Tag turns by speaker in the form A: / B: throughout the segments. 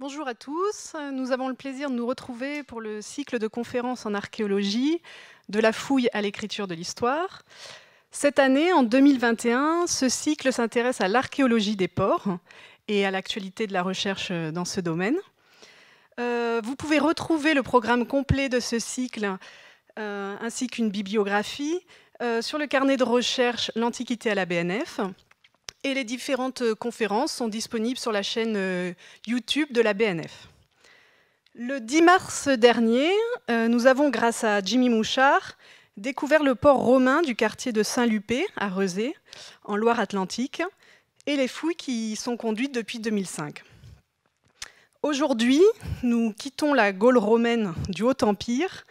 A: Bonjour à tous. Nous avons le plaisir de nous retrouver pour le cycle de conférences en archéologie, de la fouille à l'écriture de l'histoire. Cette année, en 2021, ce cycle s'intéresse à l'archéologie des ports et à l'actualité de la recherche dans ce domaine. Euh, vous pouvez retrouver le programme complet de ce cycle euh, ainsi qu'une bibliographie euh, sur le carnet de recherche L'Antiquité à la BNF et les différentes euh, conférences sont disponibles sur la chaîne euh, YouTube de la BNF. Le 10 mars dernier, euh, nous avons, grâce à Jimmy Mouchard, découvert le port romain du quartier de Saint-Lupé, à Rezé, en Loire-Atlantique, et les fouilles qui y sont conduites depuis 2005. Aujourd'hui, nous quittons la Gaule romaine du Haut-Empire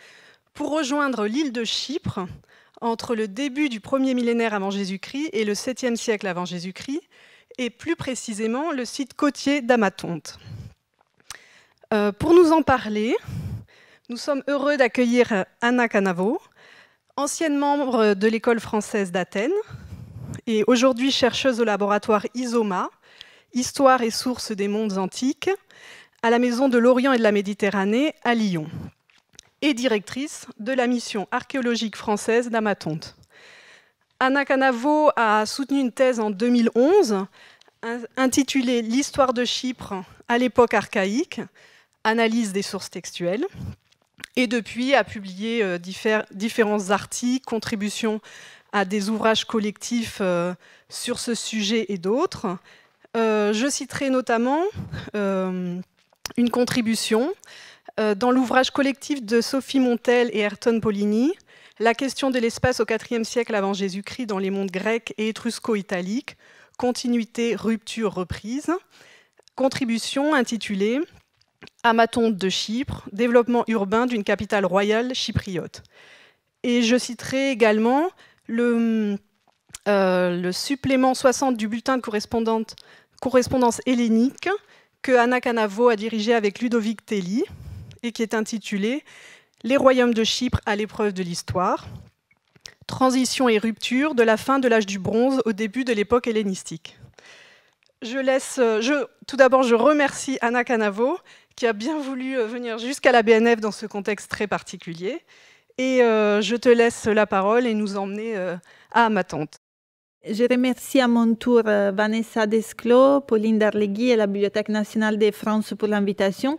A: pour rejoindre l'île de Chypre, entre le début du premier millénaire avant Jésus-Christ et le 7e siècle avant Jésus-Christ, et plus précisément le site côtier d'Amatonte. Euh, pour nous en parler, nous sommes heureux d'accueillir Anna Canavo, ancienne membre de l'école française d'Athènes et aujourd'hui chercheuse au laboratoire ISOMA, Histoire et sources des mondes antiques, à la Maison de l'Orient et de la Méditerranée à Lyon et directrice de la mission archéologique française d'Amatonte. Anna Canavo a soutenu une thèse en 2011 intitulée L'histoire de Chypre à l'époque archaïque, analyse des sources textuelles, et depuis a publié euh, différents articles, contributions à des ouvrages collectifs euh, sur ce sujet et d'autres. Euh, je citerai notamment une contribution euh, dans l'ouvrage collectif de Sophie Montel et Ayrton Polini, La question de l'espace au IVe siècle avant Jésus-Christ dans les mondes grecs et étrusco-italiques, continuité, rupture, reprise, contribution intitulée Amatonte de Chypre, développement urbain d'une capitale royale chypriote. Et je citerai également le, euh, supplément 60 du bulletin de correspondance, correspondance hellénique que Anna Canavo a dirigé avec Ludovic Telly, et qui est intitulé Les royaumes de Chypre à l'épreuve de l'histoire. Transition et rupture de la fin de l'âge du bronze au début de l'époque hellénistique. Je laisse, euh, tout d'abord, je remercie Anna Canavo qui a bien voulu euh, venir jusqu'à la BNF dans ce contexte très particulier. Et euh, je te laisse la parole et nous emmener à ma tante. Je remercie à mon tour Vanessa
B: Desclos, Pauline Darlegui et la Bibliothèque nationale de France pour l'invitation.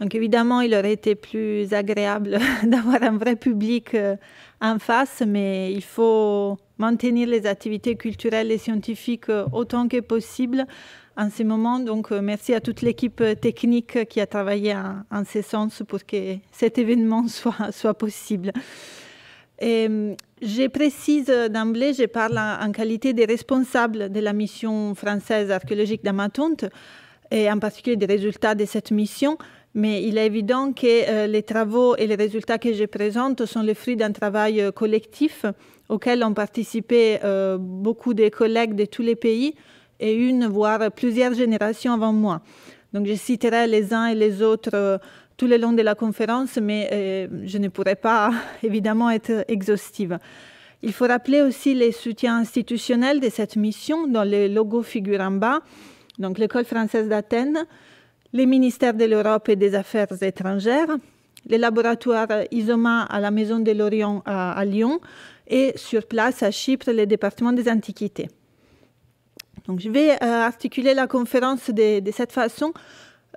B: Donc évidemment, il aurait été plus agréable d'avoir un vrai public euh, en face, mais il faut maintenir les activités culturelles et scientifiques euh, autant que possible en ce moment. Donc, euh, merci à toute l'équipe technique qui a travaillé en, ce sens pour que cet événement soit, possible. J'ai je précise d'emblée, je parle en, qualité des responsables de la mission française archéologique d'Amatonte et en particulier des résultats de cette mission. Mais il est évident que euh, les travaux et les résultats que je présente sont le fruit d'un travail euh, collectif auquel ont participé euh, beaucoup de collègues de tous les pays et une, voire plusieurs générations avant moi. Donc je citerai les uns et les autres tout le long de la conférence, mais je ne pourrai pas évidemment être exhaustive. Il faut rappeler aussi les soutiens institutionnels de cette mission dont le logo figure en bas. Donc l'école française d'Athènes, les ministères de l'Europe et des Affaires étrangères, les laboratoires ISOMA à la Maison de l'Orient à, Lyon et sur place à Chypre, le département des Antiquités. Donc, je vais euh, articuler la conférence de, cette façon.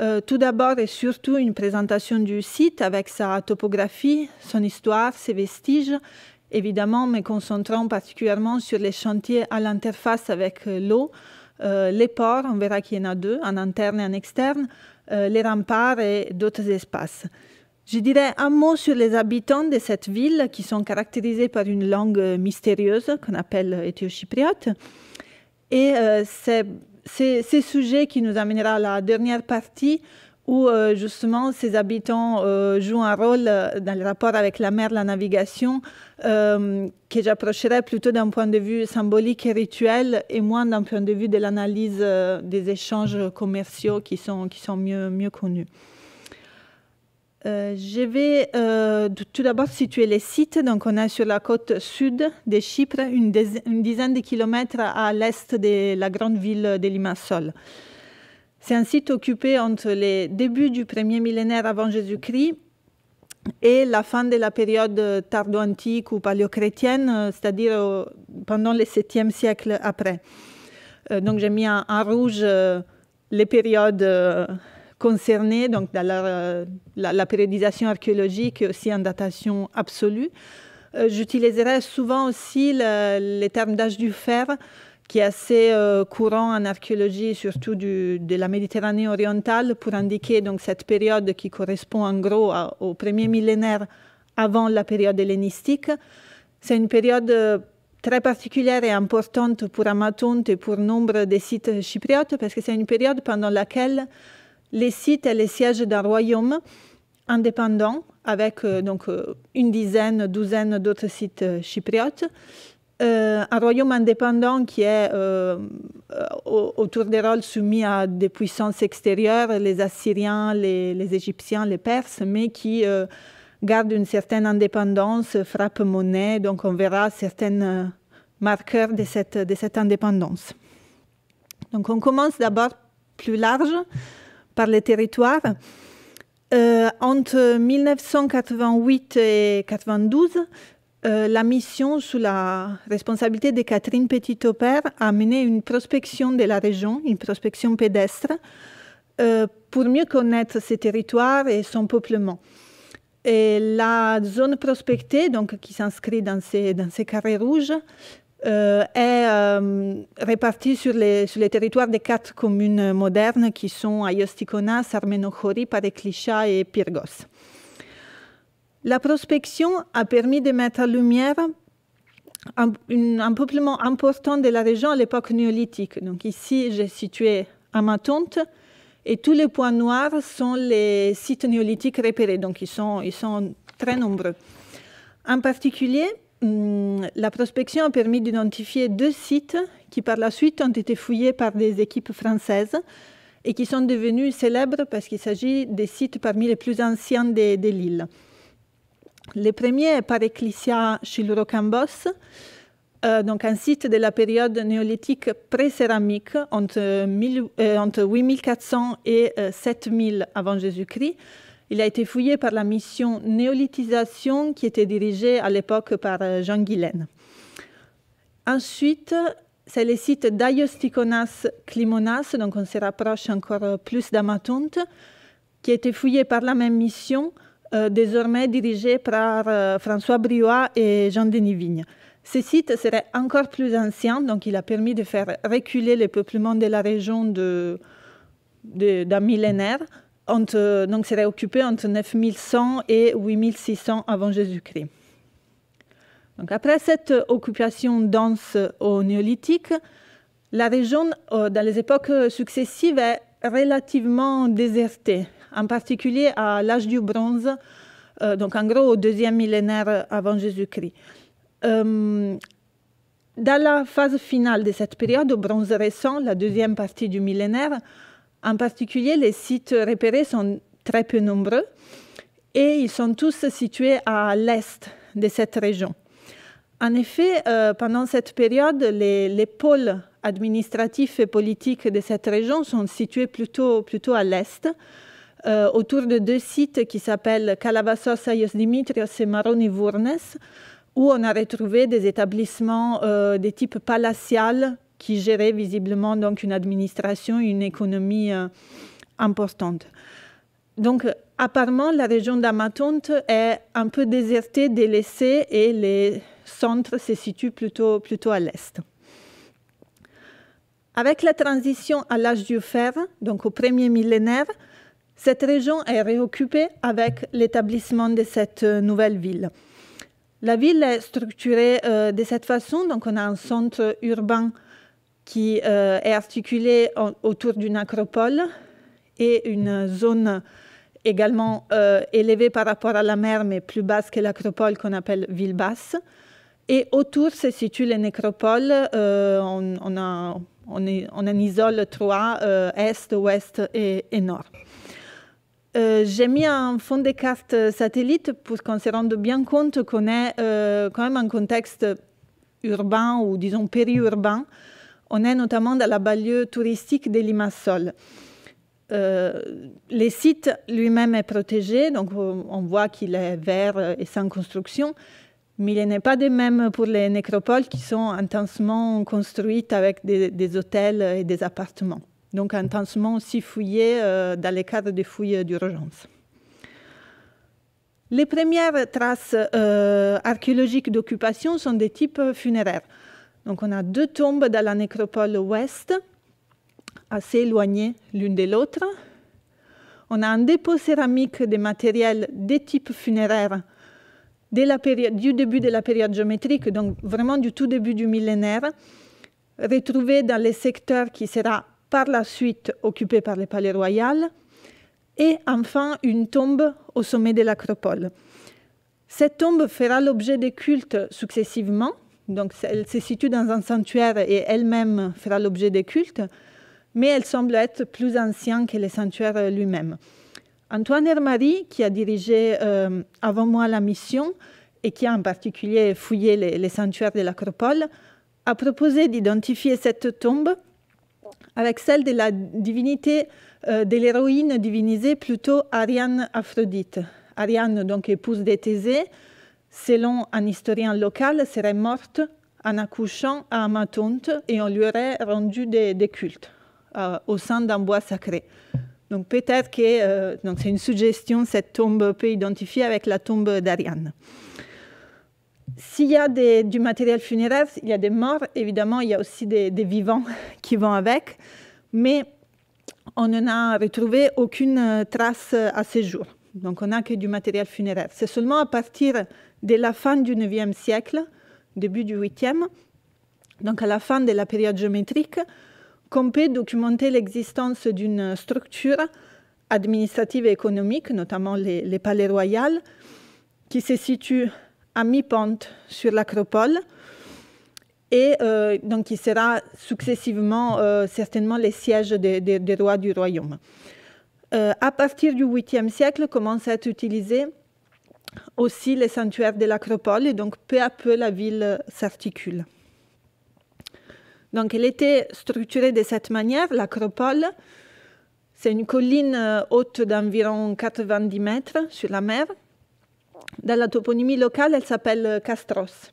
B: Euh, tout d'abord et surtout une présentation du site avec sa topographie, son histoire, ses vestiges, évidemment me concentrant particulièrement sur les chantiers à l'interface avec euh, l'eau, euh, les ports, on verra qu'il y en a deux, en interne et en externe, euh, les remparts et d'autres espaces. Je dirais un mot sur les habitants de cette ville qui sont caractérisés par une langue mystérieuse qu'on appelle chypriote Et euh, c'est ce sujet qui nous amènera à la dernière partie où euh, justement ces habitants euh, jouent un rôle euh, dans le rapport avec la mer, la navigation, que j'approcherais plutôt d'un point de vue symbolique et rituel et moins d'un point de vue de l'analyse des échanges commerciaux qui sont, mieux, connus. je vais tout d'abord situer les sites. Donc, on a sur la côte sud de Chypre, une, une dizaine de kilomètres à l'est de la grande ville de Limassol. C'est un site occupé entre les débuts du premier millénaire avant Jésus-Christ et la fin de la période tardo-antique ou paléochrétienne, euh, c'est-à-dire euh, pendant les 7e siècle après. Euh, donc j'ai mis en, rouge les périodes concernées, donc la, périodisation archéologique aussi en datation absolue. J'utiliserai souvent aussi les termes d'âge du fer qui est assez euh, courant en archéologie, surtout du, de la Méditerranée orientale, pour indiquer donc cette période qui correspond en gros au premier millénaire avant la période hellénistique. C'est une période euh, très particulière et importante pour Amatonte et pour nombre des sites chypriotes, parce que c'est une période pendant laquelle les sites et les sièges d'un royaume indépendant, avec euh, donc une dizaine, douzaine d'autres sites chypriotes, euh, un royaume indépendant qui est euh, euh, autour des rôles soumis à des puissances extérieures, les Assyriens, les, Égyptiens, les Perses, mais qui garde une certaine indépendance, frappe monnaie, donc on verra certains marqueurs de cette, de cette indépendance. Donc on commence d'abord plus large par les territoires. entre 1988 et 1992, euh, la mission sous la responsabilité de Catherine Petit-Aubert a mené une prospection de la région, une prospection pédestre, euh, pour mieux connaître ces territoires et son peuplement. la zone prospectée, donc, qui s'inscrit dans ces, carrés rouges, euh, est répartie sur les, territoires des quatre communes modernes qui sont Ayostikonas, Armenochori, Pareclicha et Pyrgos. La prospection a permis de mettre en lumière un, peuplement important de la région à l'époque néolithique. Donc ici, j'ai situé Amatonte et tous les points noirs sont les sites néolithiques repérés, donc ils sont, très nombreux. En particulier, hum, la prospection a permis d'identifier deux sites qui par la suite ont été fouillés par des équipes françaises et qui sont devenus célèbres parce qu'il s'agit des sites parmi les plus anciens de l'île. Le premier est par Ecclesia Chilurocambos, euh, donc un site de la période néolithique pré-céramique entre, 8400 euh, et 7000 euh, avant Jésus-Christ. Il a été fouillé par la mission néolithisation qui était dirigée à l'époque par Jean Guilaine. Ensuite, c'est le site d'Aiosticonas Climonas, donc on se rapproche encore plus d'Amatonte, qui a été fouillé par la même mission euh, désormais dirigé par euh, François Briouat et Jean-Denis Vigne. Ce site serait encore plus ancien, donc il a permis de faire reculer le peuplement de la région d'un de, millénaire. Entre, donc serait occupé entre 9100 et 8600 avant Jésus-Christ. Donc après cette occupation dense au néolithique, la région, euh, dans les époques successives, est relativement désertés, en particulier à l'âge du bronze, euh, donc en gros au deuxième millénaire avant Jésus-Christ. Euh, dans la phase finale de cette période, au bronze récent, la deuxième partie du millénaire, en particulier les sites repérés sont très peu nombreux et ils sont tous situés à l'est de cette région. En effet, euh, pendant cette période, les pôles administratifs et politiques de cette région sont situés plutôt, plutôt à l'est, euh, autour de deux sites qui s'appellent Calabasas, Ayos Dimitrios et Maroni Vournes, où on a retrouvé des établissements euh, de type palatial qui géraient visiblement donc une administration, une économie euh, importante. Donc, apparemment, la région d'Amatonte est un peu désertée, délaissée, et les centres se situent plutôt, plutôt à l'est. Avec la transition à l'âge du fer, donc au premier millénaire, cette région est réoccupée avec l'établissement de cette euh, nouvelle ville. La ville est structurée euh, de cette façon, donc on a un centre urbain qui euh, est articulé autour d'une acropole et une zone également élevée par rapport à la mer, mais plus basse que l'acropole qu'on appelle ville basse. Et autour se situent les nécropoles. Euh, on, en isole trois, euh, est, ouest et, nord. Euh, j'ai mis un fond de carte satellite pour qu'on se rende bien compte qu'on est quand même en contexte urbain ou disons périurbain. On est notamment dans la banlieue touristique de Limassol. le site lui-même est protégé, donc on voit qu'il est vert et sans construction, mais il n'est pas de même pour les nécropoles qui sont intensement construites avec des, hôtels et des appartements. Donc intensement aussi fouillées euh, dans les cadres des fouilles d'urgence. Les premières traces euh, archéologiques d'occupation sont des types funéraires. Donc on a deux tombes dans la nécropole ouest, assez éloignées l'une de l'autre. On a un dépôt céramique de matériel des types funéraires du début de la période géométrique, donc vraiment du tout début du millénaire, retrouvée dans les secteurs qui sera par la suite occupé par les palais royal, et enfin une tombe au sommet de l'acropole. Cette tombe fera l'objet des cultes successivement, donc elle se situe dans un sanctuaire et elle-même fera l'objet des cultes, mais elle semble être plus ancienne que le sanctuaire lui-même. Antoine Hermari, qui a dirigé euh, avant moi la mission et qui a en particulier fouillé les, sanctuaires de l'Acropole, a proposé d'identifier cette tombe avec celle de la divinité, euh, de l'héroïne divinisée plutôt Ariane Aphrodite. Ariane, donc épouse de Thésée, selon un historien local, serait morte en accouchant à Amatonte et on lui aurait rendu des, cultes euh, au sein d'un bois sacré. Donc peut-être que euh, donc c'est une suggestion, cette tombe peut identifier avec la tombe d'Ariane. S'il y a du matériel funéraire, il y a des morts, évidemment, il y a aussi des, vivants qui vont avec, mais on a retrouvé aucune euh, trace euh, à ces jours. Donc on n'a que du matériel funéraire. C'est seulement à partir de la fin du 9e siècle, début du 8e, donc à la fin de la période géométrique, qu'on peut documenter l'existence d'une structure administrative et économique, notamment les, palais royaux, qui se situe à mi-pente sur l'acropole et euh, donc qui sera successivement euh, certainement les sièges des, rois du royaume. Euh, à partir du 8e siècle commence à être utilisés aussi les sanctuaires de l'acropole et donc peu à peu la ville s'articule. Donc elle était structurée de cette manière, l'acropole. C'est une colline euh, haute d'environ 90 mètres sur la mer. Dans la toponymie locale, elle s'appelle euh, Castros.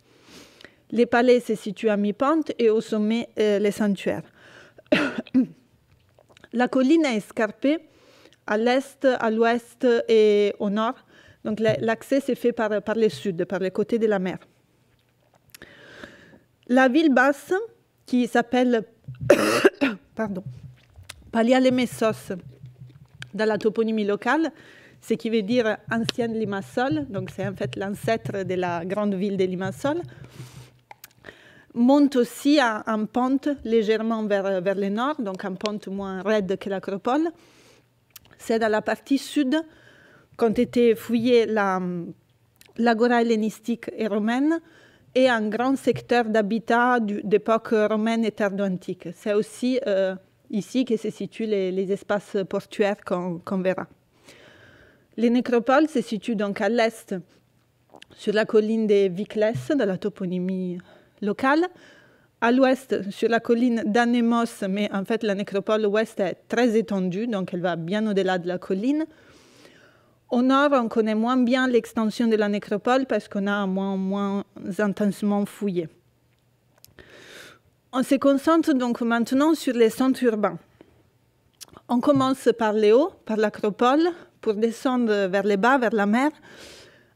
B: Les palais se situent à mi-pente et au sommet, euh, les sanctuaires. la colline est escarpée à l'est, à l'ouest et au nord. Donc l'accès s'est fait par, par le sud, par le côté de la mer. La ville basse, qui s'appelle pardon, Paliale-Messos dans la toponymie locale, ce qui veut dire ancienne Limassol, donc c'est en fait l'ancêtre de la grande ville de Limassol, monte aussi en, pente légèrement vers, vers le nord, donc en pente moins raide que l'acropole. C'est dans la partie sud qu'ont été fouillées l'agora hellénistique et romaine, et un grand secteur d'habitat d'époque romaine et tardo-antique. C'est aussi euh, ici que se situent les, espaces portuaires qu'on verra. Les nécropoles se situent donc à l'est, sur la colline des Vicles, dans la toponymie locale, à l'ouest, sur la colline d'Anemos, mais en fait la nécropole ouest est très étendue, donc elle va bien au-delà de la colline, au nord, on connaît moins bien l'extension de la nécropole parce qu'on a moins, moins intensément fouillé. On se concentre donc maintenant sur les centres urbains. On commence par les hauts, par l'acropole, pour descendre vers les bas, vers la mer,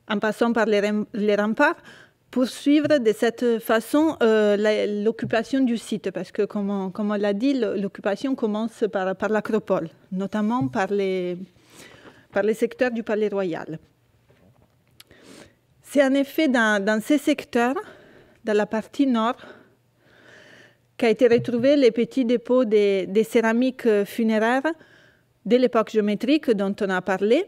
B: en passant par les, remparts, pour suivre de cette façon euh, l'occupation du site, parce que comme on, l'a dit, l'occupation commence par, par l'acropole, notamment par les, par les secteurs du Palais Royal. C'est en effet dans, ces secteurs, dans la partie nord, qu'a été retrouvé les petits dépôts des, céramiques funéraires de l'époque géométrique dont on a parlé.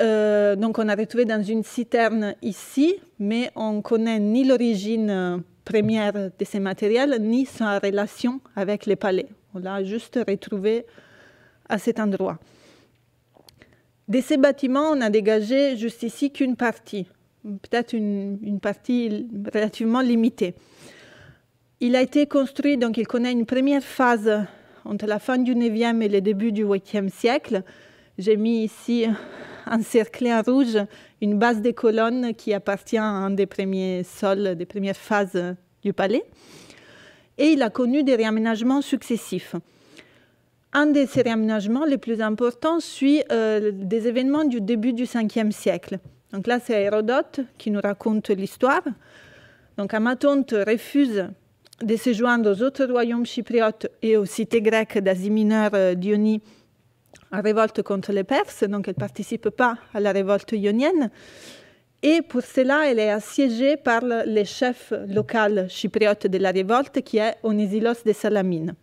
B: Euh, donc on a retrouvé dans une citerne ici, mais on ne connaît ni l'origine première de ces matériels, ni sa relation avec les palais. On l'a juste retrouvé à cet endroit. De ces bâtiments, on a dégagé jusqu'ici qu'une partie, peut-être une, partie relativement limitée. Il a été construit, donc il connaît une première phase entre la fin du 9e et le début du 8e siècle. J'ai mis ici encerclé en rouge une base de colonnes qui appartient à un des premiers sols, des premières phases du palais. Et il a connu des réaménagements successifs un de ces réaménagements les plus importants suit euh, des événements du début du 5e siècle. Donc là, c'est Hérodote qui nous raconte l'histoire. Donc Amatonte refuse de se joindre aux autres royaumes chypriotes et aux cités grecques d'Asie mineure euh, d'Ionie en révolte contre les Perses, donc elle ne participe pas à la révolte ionienne. Et pour cela, elle est assiégée par les chefs local chypriotes de la révolte, qui est Onésilos de Salamine.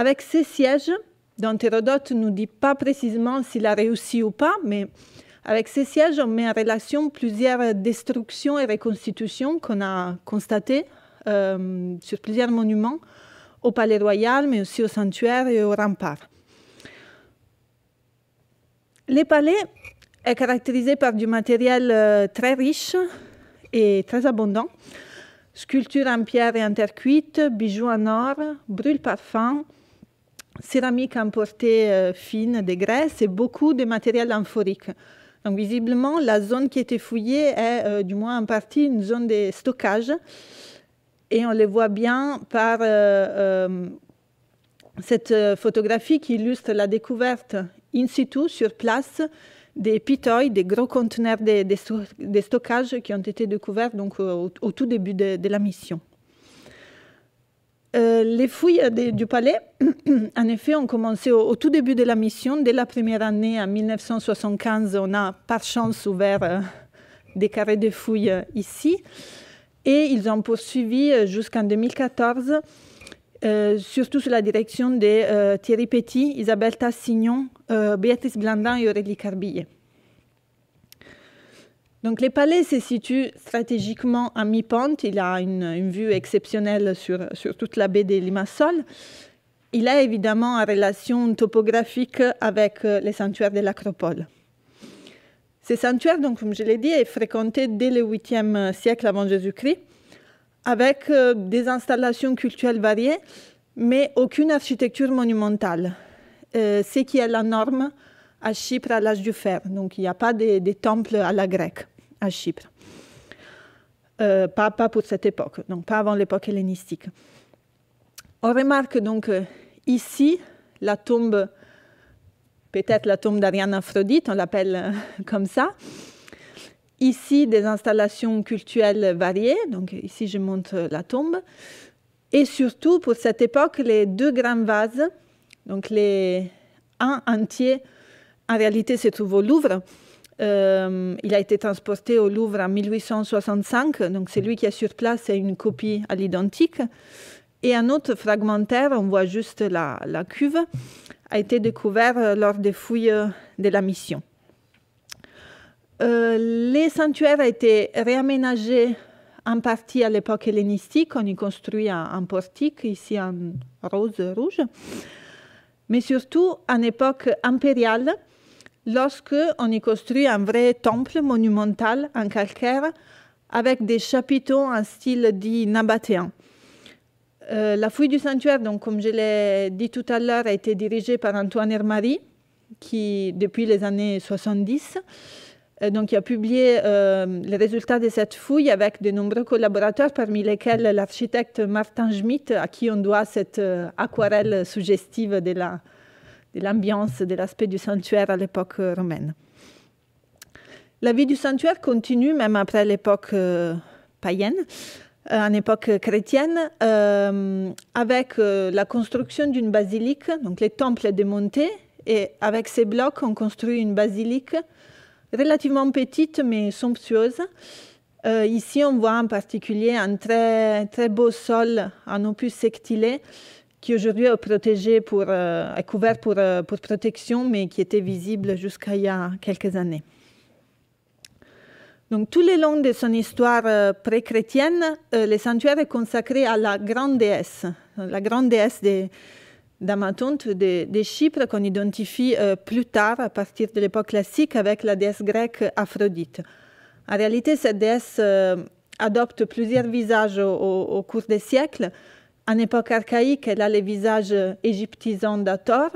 B: Avec ces sièges, dont Hérodote ne nous dit pas précisément s'il a réussi ou pas, mais avec ces sièges, on met en relation plusieurs destructions et reconstitutions qu'on a constatées euh, sur plusieurs monuments, au Palais Royal, mais aussi au sanctuaire et au rempart. Les palais est caractérisé par du matériel euh, très riche et très abondant. Sculptures en pierre et en terre cuite, bijoux en or, brûle-parfums, céramique emportée euh, fine des graisses et beaucoup de matériel amphorique. Donc visiblement, la zone qui était fouillée est euh, du moins en partie une zone de stockage. Et on le voit bien par euh, cette photographie qui illustre la découverte in situ, sur place, des pitoy, des gros conteneurs de, stockage qui ont été découverts donc, au, tout début de la mission. Euh, les fouilles du palais, en effet, ont commencé au, tout début de la mission. Dès la première année, en 1975, on a par chance ouvert euh, des carrés de fouilles euh, ici. Et ils ont poursuivi jusqu'en 2014, surtout sous la direction de Thierry Petit, Isabelle Tassignon, Béatrice Blandin et Aurélie Carbillet. Donc les palais se situent stratégiquement à mi-pente. Il a une, vue exceptionnelle sur, toute la baie des Limassol. Il a évidemment une relation topographique avec euh, les sanctuaires de l'acropole. Ce sanctuaire, donc, comme je l'ai dit, est fréquenté dès le 8e siècle avant Jésus-Christ, avec euh, des installations culturelles variées, mais aucune architecture monumentale, C'est euh, ce qui est la norme à Chypre à l'âge du fer. Donc il n'y a pas de, de temples à la grecque à Chypre. Euh, pas, pour cette époque, donc pas avant l'époque hellénistique. On remarque donc euh, ici la tombe, peut-être la tombe d'Ariane Aphrodite, on l'appelle euh, comme ça. Ici, des installations culturelles variées, donc ici je montre la tombe. Et surtout, pour cette époque, les deux grands vases, donc les, un entier, en réalité se trouve au Louvre, euh, il a été transporté au Louvre en 1865, donc c'est lui qui est sur place est une copie à l'identique. Et un autre fragmentaire, on voit juste la, cuve, a été découvert euh, lors des fouilles euh, de la mission. les sanctuaires ont été réaménagés en partie à l'époque hellénistique. On y construit un, un, portique, ici en rose rouge. Mais surtout en époque impériale, lorsque on y construit un vrai temple monumental en calcaire avec des chapiteaux en style dit nabatéen. Euh, la fouille du sanctuaire, donc, comme je l'ai dit tout à l'heure, a été dirigée par Antoine Hermari, qui, depuis les années 70, euh, donc, il a publié euh, les résultats de cette fouille avec de nombreux collaborateurs, parmi lesquels l'architecte Martin Schmitt, à qui on doit cette aquarelle suggestive de la, de l'ambiance, de l'aspect du sanctuaire à l'époque euh, romaine. La vie du sanctuaire continue même après l'époque euh, païenne, euh, en époque chrétienne, avec la construction d'une basilique, donc les temples démontés, et avec ces blocs, on construit une basilique relativement petite mais somptueuse. ici, on voit en particulier un très, très beau sol en opus sectilé qui aujourd'hui est protégé pour, euh, couvert euh, pour, protection, mais qui était visible jusqu'à il y a quelques années. Donc, tout le long de son histoire euh, pré-chrétienne, le sanctuaire est consacré à la grande déesse, la grande déesse d'Amatonte de, Chypre qu'on identifie plus tard à partir de l'époque classique avec la déesse grecque Aphrodite. En réalité, cette déesse adopte plusieurs visages au cours des siècles en époque archaïque, elle a le visage euh, égyptisant d'Ator,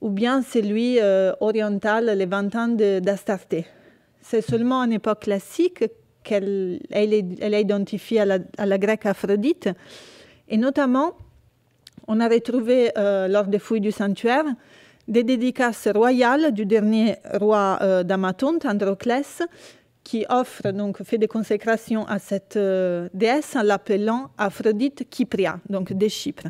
B: ou bien celui euh, les oriental, ans d'Astarté. C'est seulement en époque classique qu'elle elle est, identifiée à la, grecque Aphrodite. Et notamment, on a retrouvé euh, lors des fouilles du sanctuaire des dédicaces royales du dernier roi d'Amatonte, Androclès, qui offre, donc fait des consécrations à cette euh, déesse en l'appelant Aphrodite Kypria, donc de Chypre.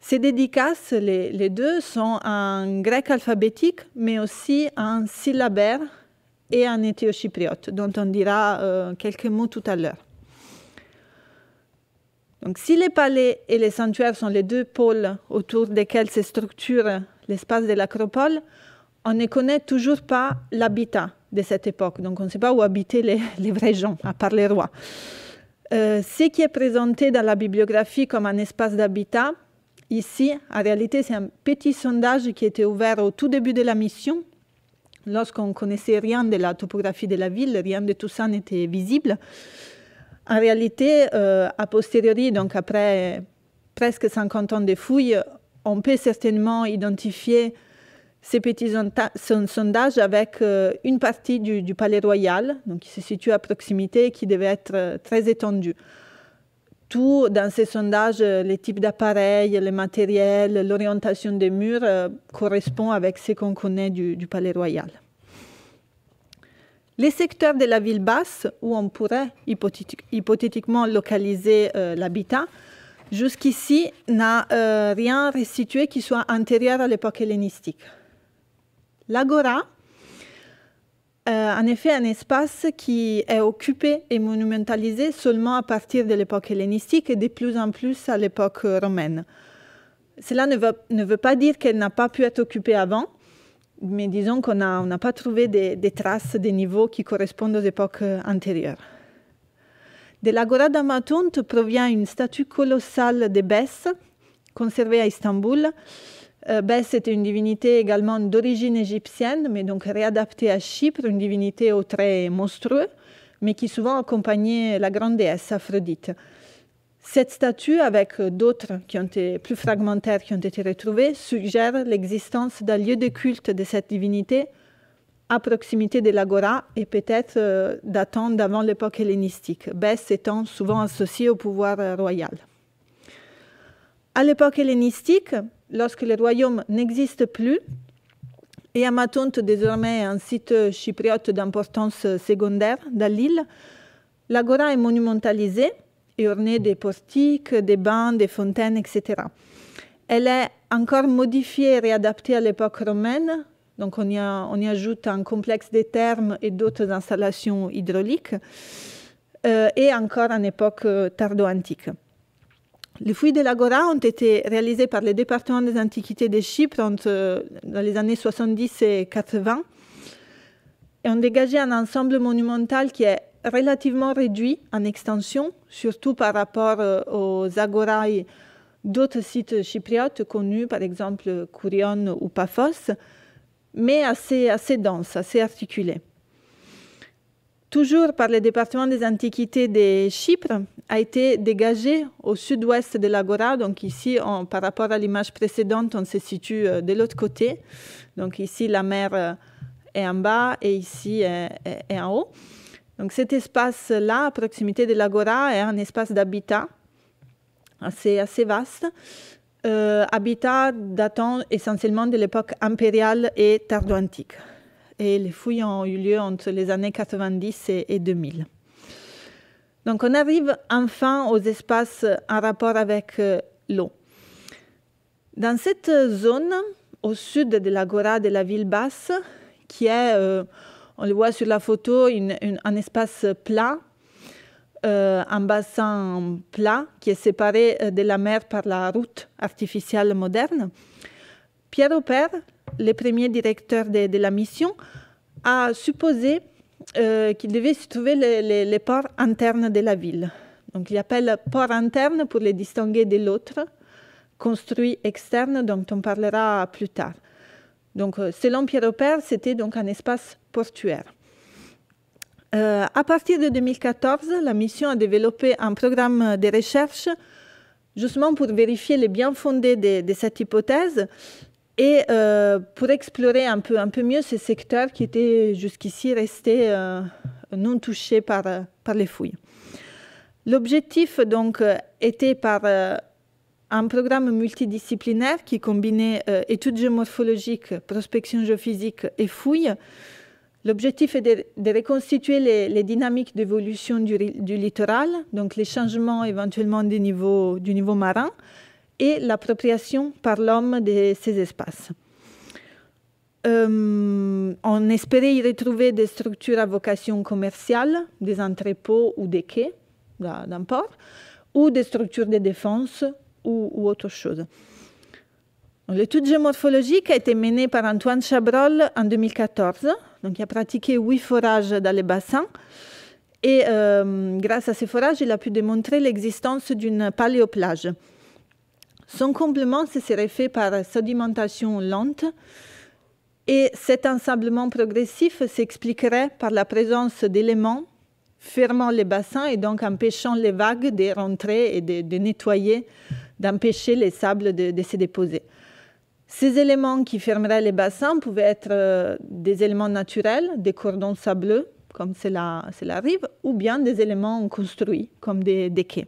B: Ces dédicaces, les, deux, sont en grec alphabétique, mais aussi en syllabaire et en chypriote dont on dira euh, quelques mots tout à l'heure. Donc, si les palais et les sanctuaires sont les deux pôles autour desquels se structure l'espace de l'acropole, on ne connaît toujours pas l'habitat, de cette époque. Donc on ne sait pas où habitaient les, vrais gens, à part les rois. Euh, ce qui est présenté dans la bibliographie comme un espace d'habitat, ici, en réalité, c'est un petit sondage qui était ouvert au tout début de la mission, lorsqu'on ne connaissait rien de la topographie de la ville, rien de tout ça n'était visible. En réalité, euh, a posteriori, donc après presque 50 ans de fouilles, on peut certainement identifier ces petits sondage avec euh, une partie du, Palais Royal, donc qui se situe à proximité et qui devait être euh, très étendue. Tout dans ces sondages, euh, les types d'appareils, les matériels, l'orientation des murs correspondent correspond avec ce qu'on connaît du, Palais Royal. Les secteurs de la ville basse, où on pourrait hypothétiquement localiser l'habitat, jusqu'ici n'a rien restitué qui soit antérieur à l'époque hellénistique. L'agora, euh, en effet, un espace qui est occupé et monumentalisé seulement à partir de l'époque hellénistique et de plus en plus à l'époque romaine. Cela ne veut, pas dire qu'elle n'a pas pu être occupée avant, mais disons qu'on n'a pas trouvé des, traces des niveaux qui correspondent aux époques antérieures. De l'Agora d'Amatunt provient une statue colossale de Bess, conservée à Istanbul, euh, Bess était une divinité également d'origine égyptienne, mais donc réadaptée à Chypre, une divinité aux traits monstrueux, mais qui souvent accompagnait la grande déesse Aphrodite. Cette statue, avec d'autres qui ont été plus fragmentaires qui ont été retrouvées, suggère l'existence d'un lieu de culte de cette divinité à proximité de l'agora et peut-être euh, datant d'avant l'époque hellénistique, Bess étant souvent associée au pouvoir euh, royal. À l'époque hellénistique, lorsque le royaume n'existe plus, et Amatonte, désormais un site chypriote d'importance secondaire dans l'île, l'agora est monumentalisée et ornée des portiques, des bains, des fontaines, etc. Elle est encore modifiée et réadaptée à l'époque romaine, donc on y, ajoute un complexe des thermes et d'autres installations hydrauliques, euh, et encore en époque euh, tardo-antique. Les fouilles de l'Agora ont été réalisées par le département des Antiquités de Chypre dans euh, les années 70 et 80 et ont dégagé un ensemble monumental qui est relativement réduit en extension, surtout par rapport euh, aux agorailles d'autres sites chypriotes connus, par exemple Kourion ou Paphos, mais assez, assez dense, assez articulé toujours par le département des antiquités de Chypre, a été dégagé au sud-ouest de l'Agora. Donc ici, par rapport à l'image précédente, on se situe euh, de l'autre côté. Donc ici, la mer euh, est en bas et ici euh, est, en haut. Donc cet espace-là, à proximité de l'Agora, est un espace d'habitat assez, assez vaste. habitat datant essentiellement de l'époque impériale et tardo-antique et les fouilles ont eu lieu entre les années 90 et 2000. Donc on arrive enfin aux espaces en rapport avec euh, l'eau. Dans cette zone, au sud de l'agora de la ville basse, qui est, euh, on le voit sur la photo, un espace plat, euh, un bassin plat qui est séparé de la mer par la route artificielle moderne, Pierre Aubert, le premier directeur de, la mission, a supposé euh, qu'il devait se trouver les, ports internes de la ville. Donc, il appelle port interne pour les distinguer de l'autre, construit externe, dont on parlera plus tard. Donc, euh, selon Pierre Aubert, c'était donc un espace portuaire. Euh, à partir de 2014, la mission a développé un programme de recherche justement pour vérifier les bien fondés de cette hypothèse et euh, pour explorer un peu, un peu mieux ces secteurs qui étaient jusqu'ici restés euh, non touchés par, par les fouilles. L'objectif donc euh, était par un programme multidisciplinaire qui combinait études géomorphologiques, prospection géophysique et fouilles. L'objectif est de, reconstituer les, dynamiques d'évolution du, du, littoral, donc les changements éventuellement des niveau, du niveau marin, et l'appropriation par l'homme de ces espaces. Euh, on espérait y retrouver des structures à vocation commerciale, des entrepôts ou des quais d'un port, ou des structures de défense ou, autre chose. L'étude géomorphologique a été menée par Antoine Chabrol en 2014. Donc, il a pratiqué huit forages dans les bassins. Et euh, grâce à ces forages, il a pu démontrer l'existence d'une paléoplage. Son complément se serait fait par sédimentation lente et cet ensablement progressif s'expliquerait par la présence d'éléments fermant les bassins et donc empêchant les vagues de rentrer et de, nettoyer, d'empêcher les sables de, se déposer. Ces éléments qui fermeraient les bassins pouvaient être euh, des éléments naturels, des cordons sableux, comme c'est la, rive, ou bien des éléments construits, comme des quais.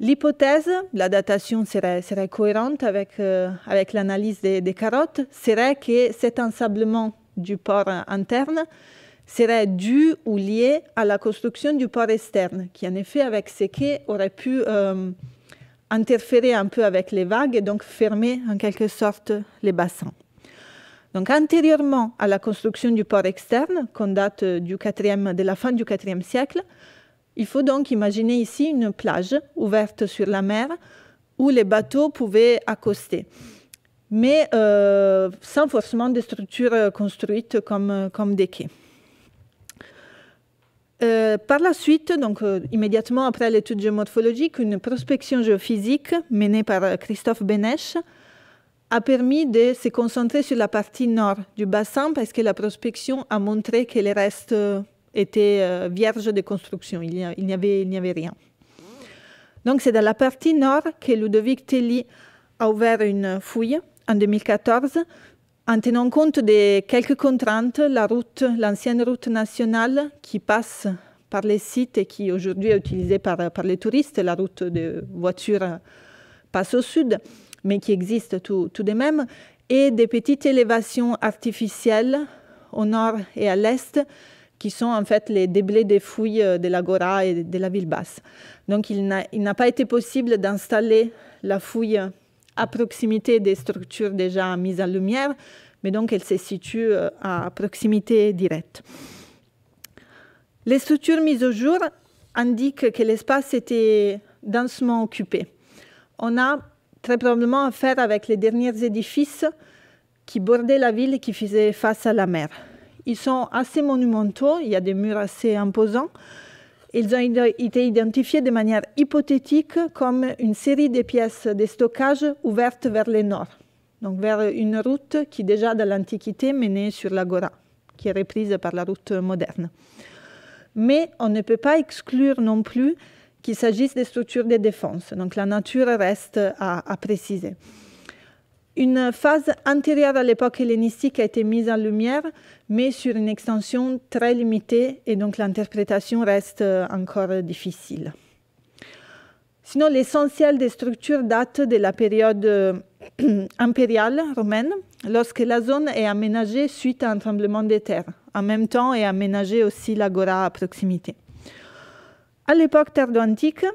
B: L'hypothèse, la datation serait, cohérente avec, euh, l'analyse des, carottes, serait que cet ensablement du port interne serait dû ou lié à la construction du port externe, qui en effet, avec ses quais, aurait pu euh, interférer un peu avec les vagues et donc fermer en quelque sorte les bassins. Donc, antérieurement à la construction du port externe, qu'on date du 4 de la fin du 4e siècle, il faut donc imaginer ici une plage ouverte sur la mer où les bateaux pouvaient accoster, mais euh, sans forcément des structures euh, construites euh, comme, des quais. par la suite, donc immédiatement après l'étude géomorphologique, une prospection géophysique menée par Christophe Benesch a permis de se concentrer sur la partie nord du bassin parce que la prospection a montré que les restes était euh, vierge de construction. Il n'y avait, avait rien. Donc, c'est dans la partie nord que Ludovic Telly a ouvert une fouille en 2014 en tenant compte de quelques contraintes, la route, l'ancienne route nationale qui passe par les sites et qui aujourd'hui est utilisée par, par les touristes, la route de voiture passe au sud, mais qui existe tout, tout de même, et des petites élévations artificielles au nord et à l'est qui sont en fait les déblais des fouilles euh, de l'Agora et de la ville basse. Donc il n'a pas été possible d'installer la fouille à proximité des structures déjà mises en lumière, mais donc elle se situe euh, à proximité directe. Les structures mises au jour indiquent que l'espace était densement occupé. On a très probablement affaire avec les derniers édifices qui bordaient la ville et qui faisaient face à la mer. Ils sont assez monumentaux, il y a des murs assez imposants. Ils ont été identifiés de manière hypothétique comme une série de pièces de stockage ouvertes vers le nord, donc vers une route qui déjà dans l'Antiquité menait sur l'Agora, qui est reprise par la route moderne. Mais on ne peut pas exclure non plus qu'il s'agisse des structures de défense, donc la nature reste à, à préciser. Une phase antérieure à l'époque hellénistique a été mise en lumière, mais sur une extension très limitée et donc l'interprétation reste euh, encore difficile. Sinon, l'essentiel des structures date de la période euh, impériale romaine, lorsque la zone est aménagée suite à un tremblement des terres. En même temps est aménagée aussi l'agora à proximité. À l'époque tardo-antique,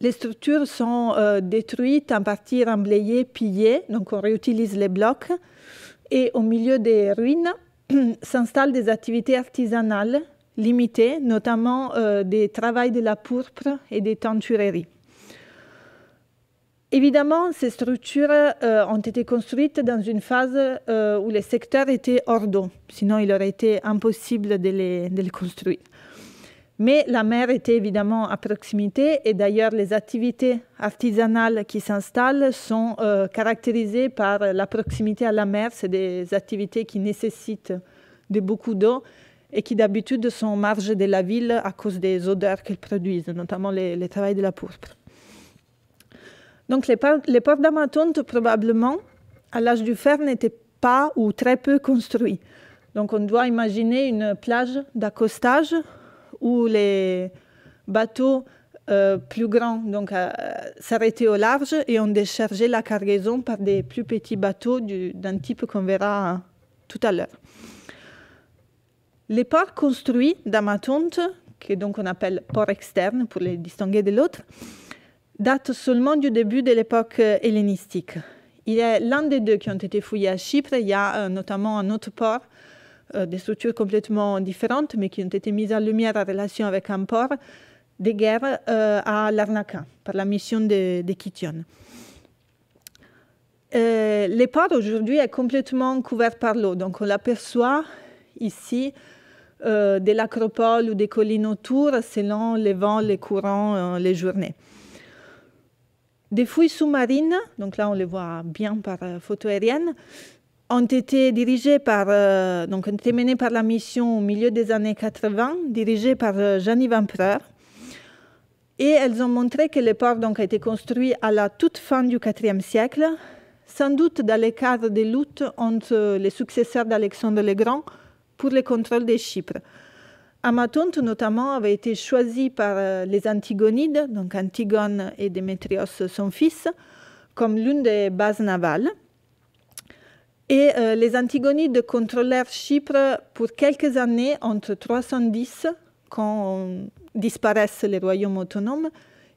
B: les structures sont euh, détruites, en partie remblayées, pillées, donc on réutilise les blocs. Et au milieu des ruines s'installent des activités artisanales limitées, notamment euh, des travaux de la pourpre et des tentureries. Évidemment, ces structures euh, ont été construites dans une phase où les secteurs étaient hors d'eau, sinon il aurait été impossible de les construire. Mais la mer était évidemment à proximité et d'ailleurs les activités artisanales qui s'installent sont euh, caractérisées par la proximité à la mer. C'est des activités qui nécessitent de beaucoup d'eau et qui d'habitude sont en marge de la ville à cause des odeurs qu'elles produisent, notamment les, les travail de la pourpre. Donc les, les ports d'Amatonte probablement à l'âge du fer n'étaient pas ou très peu construits. Donc on doit imaginer une plage d'accostage où les bateaux euh, plus grands donc euh, s'arrêtaient au large et ont déchargé la cargaison par des plus petits bateaux d'un type qu'on verra hein, tout à l'heure. Les ports construits d'Amatonte, que donc on appelle port externe pour les distinguer de l'autre, datent seulement du début de l'époque euh, hellénistique. Il est l'un des deux qui ont été fouillés à Chypre. Il y a notamment un autre port euh, des structures complètement différentes, mais qui ont été mises en lumière en relation avec un port de guerre euh, à Larnaca par la mission de, de Kition. Euh, le port aujourd'hui est complètement couvert par l'eau, donc on l'aperçoit ici de l'acropole ou des collines autour selon les vents, les courants, les journées. Des fouilles sous-marines, donc là on les voit bien par photo aérienne, ont été menées par, euh, donc par la mission au milieu des années 80, dirigée par euh, Jean-Yves Empereur. Et elles ont montré que le port donc, a été construit à la toute fin du IVe siècle, sans doute dans le cadre des luttes entre les successeurs d'Alexandre le Grand pour le contrôle des Chypre. Amatonte, notamment, avait été choisi par euh, les Antigonides, donc Antigone et Démétrios, son fils, comme l'une des bases navales. Et euh, les Antigonides contrôlèrent Chypre pour quelques années, entre 310, quand disparaissent les royaumes autonomes,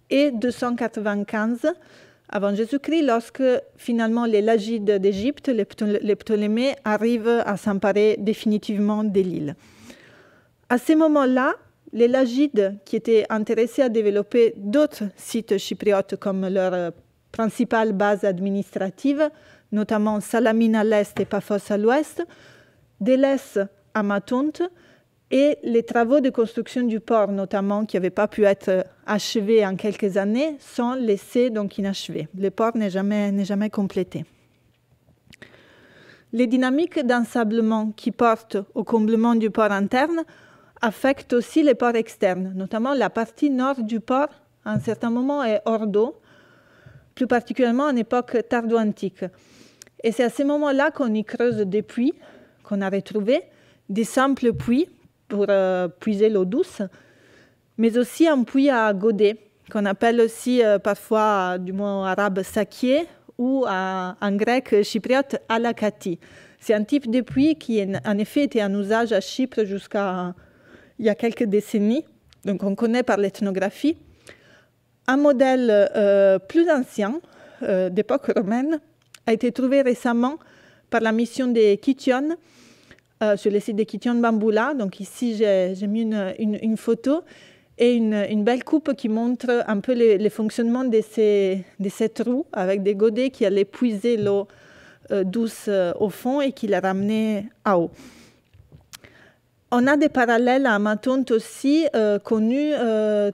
B: et 295 avant Jésus-Christ, lorsque finalement les Lagides d'Égypte, les, les Ptolémées, arrivent à s'emparer définitivement de l'île. À ce moment-là, les Lagides, qui étaient intéressés à développer d'autres sites chypriotes comme leur euh, principale base administrative, notamment Salamine à l'est et Paphos à l'ouest, Délès à Matonte, et les travaux de construction du port, notamment, qui n'avaient pas pu être achevés en quelques années, sont laissés donc inachevés. Le port n'est jamais, jamais complété. Les dynamiques d'ensablement qui portent au comblement du port interne affectent aussi les ports externes, notamment la partie nord du port, à un certain moment, est hors d'eau, plus particulièrement en époque tardo-antique. Et c'est à ce moment-là qu'on y creuse des puits, qu'on a retrouvé, des simples puits pour euh, puiser l'eau douce, mais aussi un puits à godet, qu'on appelle aussi euh, parfois, euh, du mot arabe, sakié, ou en grec chypriote, alakati. C'est un type de puits qui, en effet, était en usage à Chypre jusqu'à il y a quelques décennies, donc on connaît par l'ethnographie. Un modèle plus ancien, d'époque romaine, a été trouvé récemment par la mission des Kition. Euh, sur le site de Kition Bamboula. Donc ici, j'ai mis une, photo et une, belle coupe qui montre un peu le, fonctionnement de, ces, de cette roue avec des godets qui allaient puiser l'eau euh, douce euh, au fond et qui la ramenaient à eau. On a des parallèles à Matonte aussi connus,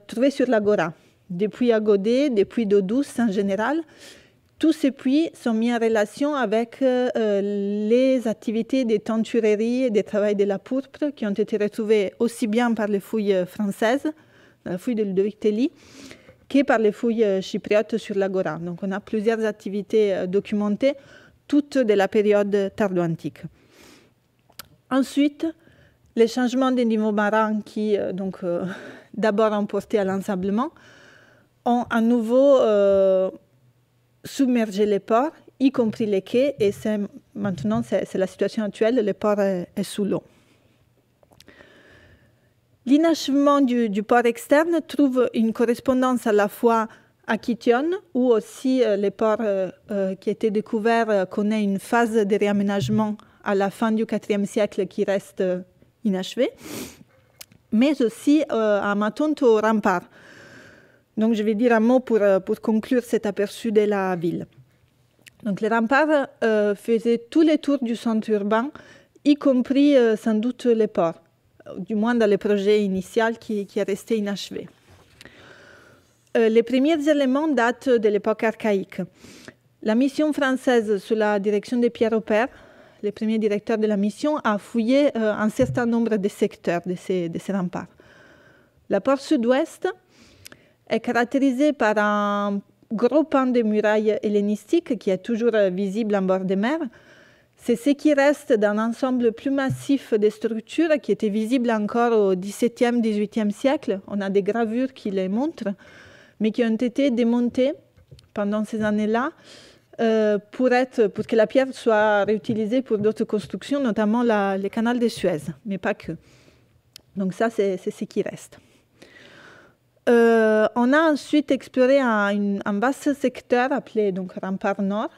B: trouvés sur l'Agora, depuis à des depuis d'eau douce en général. Tous ces puits sont mis en relation avec euh, euh, les activités des tentureries et des travaux de la pourpre qui ont été retrouvés aussi bien par les fouilles euh, françaises, la fouille de Ludovic que par les fouilles chypriotes sur l'Agora. Donc on a plusieurs activités documentées, toutes de la période tardo-antique. Ensuite, les changements des niveaux marins qui, donc, euh, d'abord à l'ensablement, ont à nouveau submerger les ports, y compris les quais, et maintenant, c'est la situation actuelle, le port est, sous l'eau. L'inachèvement du, port externe trouve une correspondance à la fois à Kition, où aussi euh, les le port euh, euh, qui a été découvert connaît une phase de réaménagement à la fin du IVe siècle qui reste inachevée, mais aussi à Matonto Rampart, donc, je vais dire un mot pour, euh, pour conclure cet aperçu de la ville. Donc, les remparts euh, faisaient tous les tours du centre urbain, y compris euh, sans doute les ports, du moins dans le projet initial qui, qui est resté inachevé. les premiers éléments datent de l'époque archaïque. La mission française sous la direction de Pierre Aubert, le premier directeur de la mission, a fouillé un certain nombre de secteurs de ces, de ces remparts. La porte sud-ouest, est caractérisé par un gros pan de murailles hellénistique qui est toujours euh, visible en bord de mer. C'est ce qui reste d'un ensemble plus massif de structures qui était visible encore au XVIIe, XVIIIe siècle. On a des gravures qui les montrent, mais qui ont été démontées pendant ces années-là euh, pour, être, pour que la pierre soit réutilisée pour d'autres constructions, notamment la, le canal de Suez, mais pas que. Donc ça, c'est ce qui reste. Euh, on a ensuite exploré un, vaste secteur appelé donc Rempart Nord,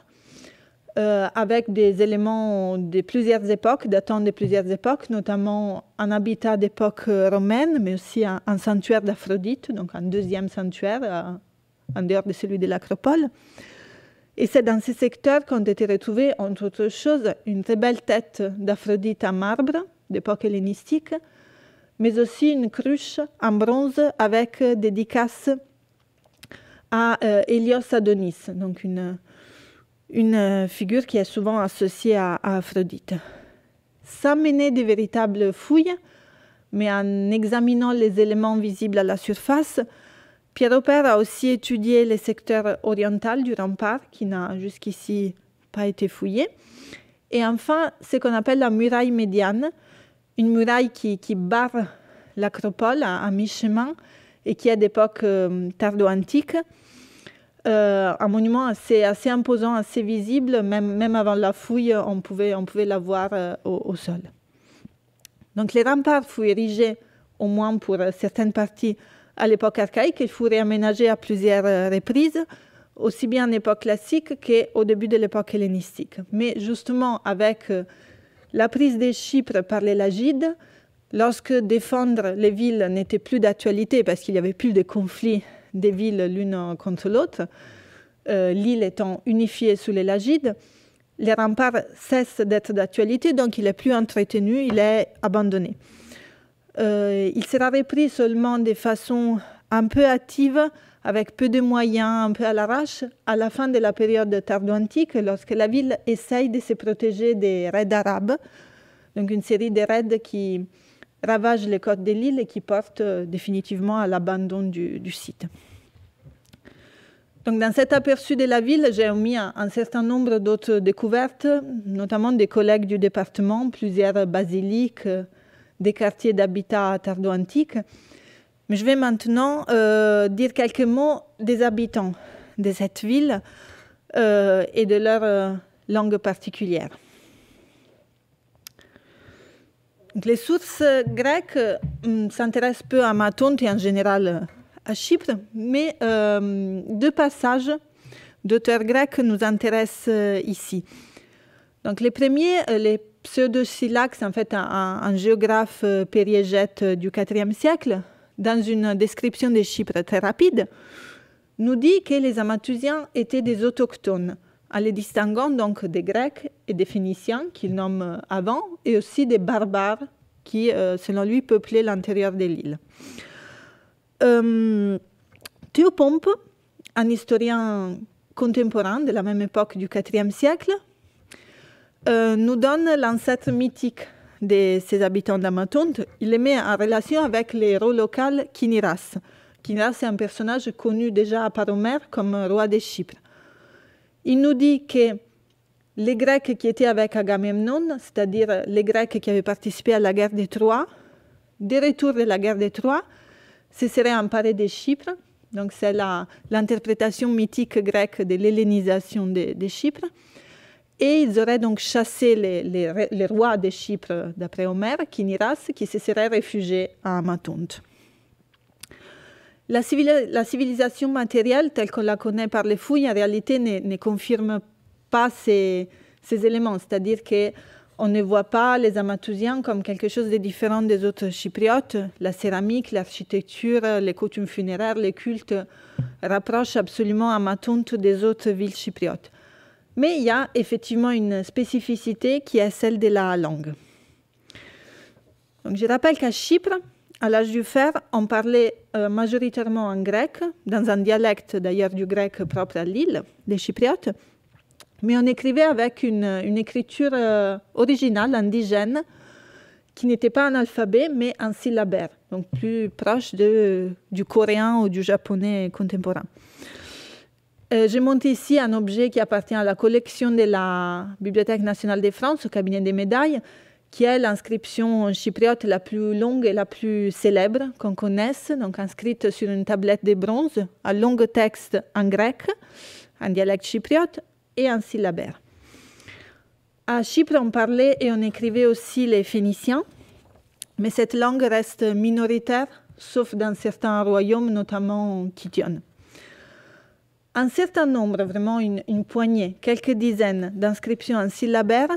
B: euh, avec des éléments de plusieurs époques, datant de plusieurs époques, notamment un habitat d'époque euh, romaine, mais aussi un, sanctuaire d'Aphrodite, donc un deuxième sanctuaire en dehors de celui de l'Acropole. Et c'est dans ces secteurs qu'ont été retrouvés entre autres choses, une très belle tête d'Aphrodite en marbre d'époque hellénistique, mais aussi une cruche en bronze avec dédicace à euh, Hélios Adonis, donc une, figure qui est souvent associée à, Aphrodite. Sans mener de véritables fouilles, mais en examinant les éléments visibles à la surface, Pierre Aubert a aussi étudié les secteurs oriental du rempart qui n'a jusqu'ici pas été fouillé. Et enfin, ce qu'on appelle la muraille médiane, une muraille qui, barre l'acropole à, mi-chemin et qui est d'époque euh, tardo-antique. Euh, un monument assez, assez imposant, assez visible, même, même avant la fouille, on pouvait, on pouvait la voir euh, au, au, sol. Donc les remparts furent érigés, au moins pour certaines parties, à l'époque archaïque. Ils furent réaménagés à plusieurs reprises, aussi bien en époque classique qu'au début de l'époque hellénistique. Mais justement, avec la prise de Chypre par les Lagides, lorsque défendre les villes n'était plus d'actualité parce qu'il n'y avait plus de conflits des villes l'une contre l'autre, euh, l'île étant unifiée sous les Lagides, les remparts cessent d'être d'actualité, donc il n'est plus entretenu, il est abandonné. Euh, il sera repris seulement de façon un peu hâtive avec peu de moyens, un peu à l'arrache, à la fin de la période tardo-antique, lorsque la ville essaye de se protéger des raids arabes, donc une série de raids qui ravagent les côtes de l'île et qui portent euh, définitivement à l'abandon du, site. Donc dans cet aperçu de la ville, j'ai mis un, certain nombre d'autres découvertes, notamment des collègues du département, plusieurs basiliques, euh, des quartiers d'habitat tardo antiques je vais maintenant euh, dire quelques mots des habitants de cette ville euh, et de leur euh, langue particulière. les sources grecques hum, s'intéressent peu à Matonte et en général à Chypre, mais deux passages d'auteurs grecs nous intéressent ici. Donc les premiers, les pseudo en fait un, un géographe périégète du IVe siècle, dans une description de Chypre très rapide, nous dit que les Amathusiens étaient des autochtones, en les distinguant donc des Grecs et des Phéniciens qu'il nomme euh, avant, et aussi des barbares qui, euh, selon lui, peuplaient l'intérieur de l'île. Euh, Théopompe, un historien contemporain de la même époque du IVe siècle, nous donne l'ancêtre mythique de ses habitants d'Amatonte, il les met en relation avec l'héros local Kiniras. Kiniras est un personnage connu déjà par Homère comme roi de Chypre. Il nous dit que les Grecs qui étaient avec Agamemnon, c'est-à-dire les Grecs qui avaient participé à la guerre de Troie, des retour de la guerre de Troie, se seraient emparés de Chypre. Donc c'est l'interprétation mythique grecque de l'hellénisation des de Chypre. Et ils auraient donc chassé les, rois de Chypre, d'après Homer, Kiniras, qui se seraient réfugiés à Amatonte. La, civilisation matérielle, telle qu'on la connaît par les fouilles, en réalité ne, confirme pas ces, éléments. C'est-à-dire qu'on ne voit pas les Amatousiens comme quelque chose de différent des autres Chypriotes. La céramique, l'architecture, les coutumes funéraires, les cultes rapprochent absolument Amatonte des autres villes chypriotes. Mais il y a effectivement une spécificité qui est celle de la langue. je rappelle qu'à Chypre, à l'âge du fer, on parlait euh, majoritairement en grec, dans un dialecte d'ailleurs du grec propre à l'île, les Chypriotes, mais on écrivait avec une, écriture euh, originale, indigène, qui n'était pas un alphabet, mais un syllabaire, donc plus proche du coréen ou du japonais contemporain. Euh, j'ai monté ici un objet qui appartient à la collection de la Bibliothèque nationale de France, au cabinet des médailles, qui est l'inscription chypriote la plus longue et la plus célèbre qu'on connaisse, donc inscrite sur une tablette de bronze, un long texte en grec, en dialecte chypriote et en syllabaire. À Chypre, on parlait et on écrivait aussi les phéniciens, mais cette langue reste minoritaire, sauf dans certains royaumes, notamment Kition un certain nombre, vraiment une, poignée, quelques dizaines d'inscriptions en syllabaire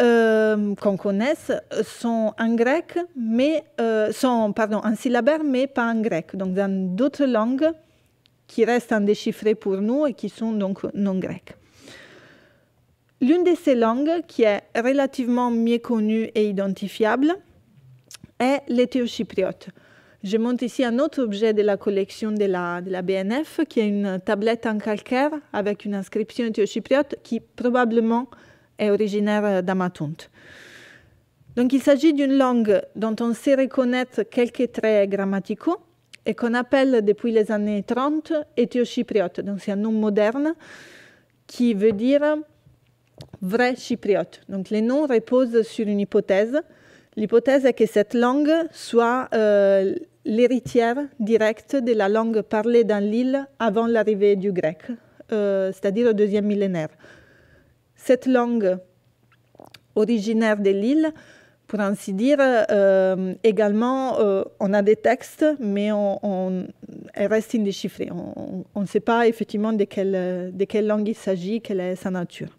B: euh, qu'on connaisse sont en grec, mais euh, sont pardon, en syllabaire, mais pas en grec, donc dans d'autres langues qui restent indéchiffrées pour nous et qui sont donc non grecques. L'une de ces langues qui est relativement mieux connue et identifiable est l'éthiocypriote. Je monte ici un autre objet de la collection de la, BNF, qui est une tablette en calcaire avec une inscription éthiopiote qui probablement est originaire d'Amatunt. Donc il s'agit d'une langue dont on sait reconnaître quelques traits grammaticaux et qu'on appelle depuis les années 30 éthiopiote. Donc c'est un nom moderne qui veut dire vrai chypriote. Donc les noms reposent sur une hypothèse L'hypothèse est que cette langue soit euh, l'héritière directe de la langue parlée dans l'île avant l'arrivée du grec, euh, c'est-à-dire au deuxième millénaire. Cette langue originaire de l'île, pour ainsi dire, euh, également, on a des textes, mais elle reste indéchiffrée. On ne sait pas effectivement de quelle langue il s'agit, quelle est sa nature.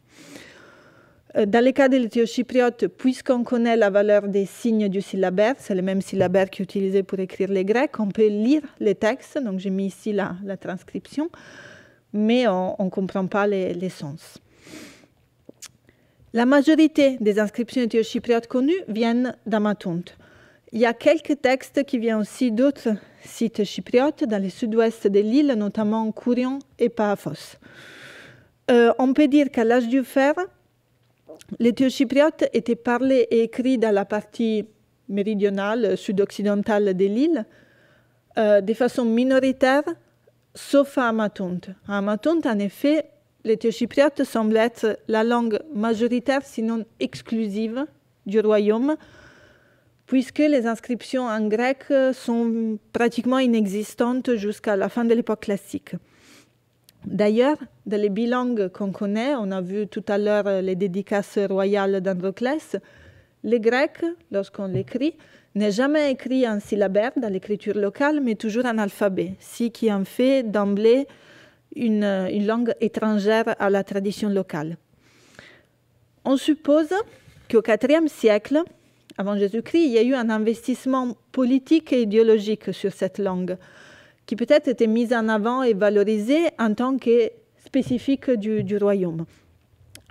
B: Euh, dans le cas de léthiocypriotes, puisqu'on connaît la valeur des signes du syllabaire, c'est le même syllabaire qui est utilisé pour écrire les Grecs, on peut lire les textes, donc j'ai mis ici la, transcription, mais on ne comprend pas les, sens. La majorité des inscriptions éthiocypriotes connues viennent d'Amatonte. Il y a quelques textes qui viennent aussi d'autres sites chypriotes dans le sud-ouest de l'île, notamment Courion et Paphos. Euh, on peut dire qu'à l'âge du fer, les était étaient parlés et écrits dans la partie méridionale, sud-occidentale de l'île, euh, de façon minoritaire, sauf à Amatonte. À Amatonte, en effet, les semble semblent être la langue majoritaire, sinon exclusive, du royaume, puisque les inscriptions en grec sont pratiquement inexistantes jusqu'à la fin de l'époque classique. D'ailleurs, dans les bilingues qu'on connaît, on a vu tout à l'heure euh, les dédicaces royales d'Androclès, les Grecs, lorsqu'on l'écrit, n'est jamais écrit en syllabaire dans l'écriture locale, mais toujours en alphabet, ce qui en fait d'emblée une, euh, une langue étrangère à la tradition locale. On suppose qu'au IVe siècle, avant Jésus-Christ, il y a eu un investissement politique et idéologique sur cette langue qui peut-être était mise en avant et valorisée en tant que spécifique du, royaume.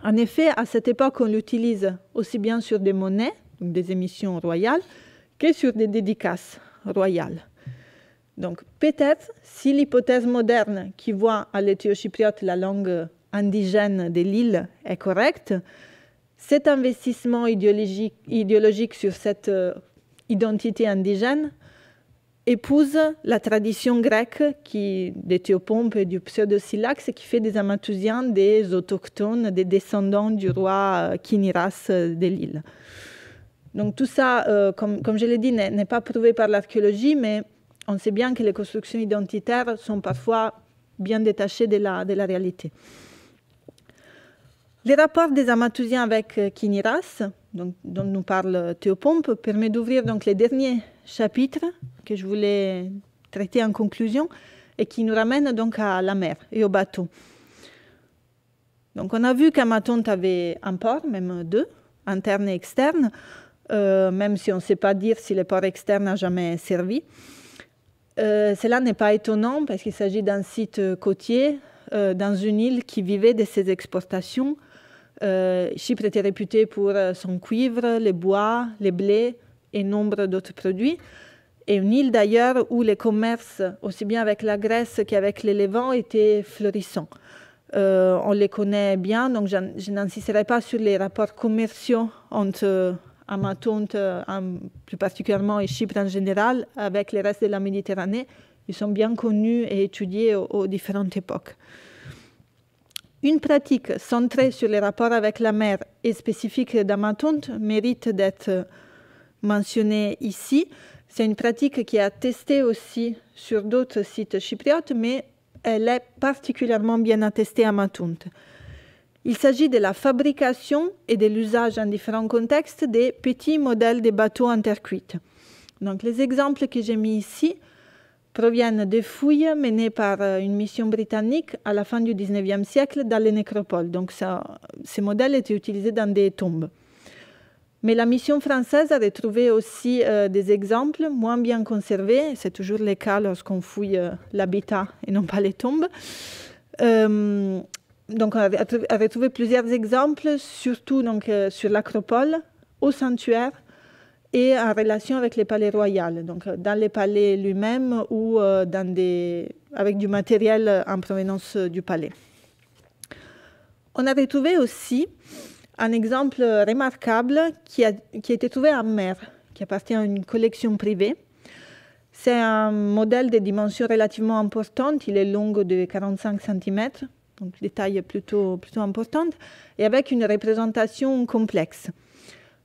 B: En effet, à cette époque, on l'utilise aussi bien sur des monnaies, donc des émissions royales, que sur des dédicaces royales. Donc peut-être, si l'hypothèse moderne qui voit à chypriote la langue indigène de l'île est correcte, cet investissement idéologique, sur cette euh, identité indigène épouse la tradition grecque qui, des théopompes et du pseudo et qui fait des amatousiens des autochtones, des descendants du roi euh, Kiniras euh, de l'île. Donc tout ça, euh, comme, je l'ai dit, n'est pas prouvé par l'archéologie, mais on sait bien que les constructions identitaires sont parfois bien détachées de la, de la réalité. Les rapports des Amatousiens avec Kiniras, donc, dont nous parle Théopompe, permet d'ouvrir donc les derniers chapitre que je voulais traiter en conclusion et qui nous ramène donc à la mer et au bateau. Donc on a vu qu'Amatonte avait un port, même deux, interne et externe, euh, même si on ne sait pas dire si le port externe n'a jamais servi. Euh, cela n'est pas étonnant parce qu'il s'agit d'un site côtier euh, dans une île qui vivait de ses exportations. Chypre était réputée pour son cuivre, les bois, les blés, et nombre d'autres produits. Et une île d'ailleurs où les commerces, aussi bien avec la Grèce qu'avec les étaient florissants. Euh, on les connaît bien, donc je n'insisterai pas sur les rapports commerciaux entre euh, Amatonte, euh, plus particulièrement, et Chypre en général, avec le reste de la Méditerranée. Ils sont bien connus et étudiés aux, aux différentes époques. Une pratique centrée sur les rapports avec la mer et spécifique d'Amatonte mérite d'être mentionnée ici. C'est une pratique qui est attestée aussi sur d'autres sites chypriotes, mais elle est particulièrement bien attestée à Matunt. Il s'agit de la fabrication et de l'usage en différents contextes des petits modèles de bateaux en terre cuite. Donc, les exemples que j'ai mis ici proviennent de fouilles menées par euh, une mission britannique à la fin du 19e siècle dans les nécropoles. Donc, ces modèles étaient utilisés dans des tombes. Mais la mission française a retrouvé aussi euh, des exemples moins bien conservés. C'est toujours le cas lorsqu'on fouille euh, l'habitat et non pas les tombes. Euh, donc, on a, retrouvé plusieurs exemples, surtout donc, sur l'acropole, au sanctuaire et en relation avec les palais royaux, donc dans les palais lui-même ou dans des, avec du matériel en provenance du palais. On a retrouvé aussi un exemple remarquable qui a, été trouvé à mer, qui appartient à une collection privée. C'est un modèle de dimensions relativement importante, Il est long de 45 cm, donc des tailles plutôt, plutôt importantes, et avec une représentation complexe.